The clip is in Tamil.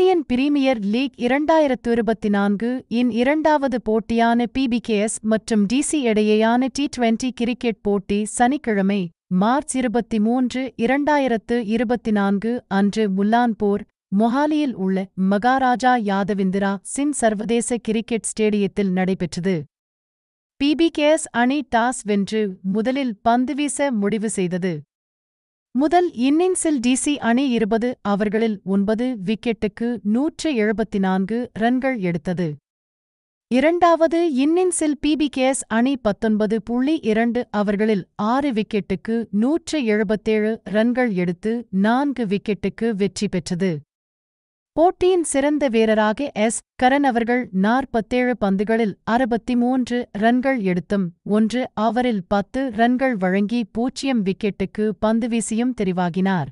இந்தியன் பிரீமியர் லீக் இரண்டாயிரத்து இருபத்தி நான்கு இன் இரண்டாவது போட்டியான பிபிகேஎஸ் மற்றும் டிசி இடையேயான டி டுவெண்டி கிரிக்கெட் போட்டி சனிக்கிழமை மார்ச் இருபத்தி மூன்று இரண்டாயிரத்து இருபத்தி நான்கு அன்று முல்லான்பூர் மொஹாலியில் உள்ள மகாராஜா யாதவிந்திரா சின் சர்வதேச கிரிக்கெட் ஸ்டேடியத்தில் நடைபெற்றது பிபிகேஎஸ் அணி டாஸ் வென்று முதலில் பந்துவீச முடிவு செய்தது முதல் இன்னிங்ஸில் டிசி அணி இருபது அவர்களில் ஒன்பது விக்கெட்டுக்கு நூற்று எழுபத்தி நான்கு ரன்கள் எடுத்தது இரண்டாவது இன்னிங்ஸில் பிபிகேஎஸ் அணி பத்தொன்பது புள்ளி இரண்டு அவர்களில் ஆறு விக்கெட்டுக்கு நூற்று எழுபத்தேழு ரன்கள் எடுத்து நான்கு விக்கெட்டுக்கு வெற்றி பெற்றது போட்டியின் சிறந்த வீரராக எஸ் கரன் அவர்கள் நாற்பத்தேழு பந்துகளில் அறுபத்தி மூன்று ரன்கள் எடுத்தும் ஒன்று அவரில் பத்து ரன்கள் வழங்கி பூஜ்யம் விக்கெட்டுக்கு பந்து வீசியும் தெரிவாகினார்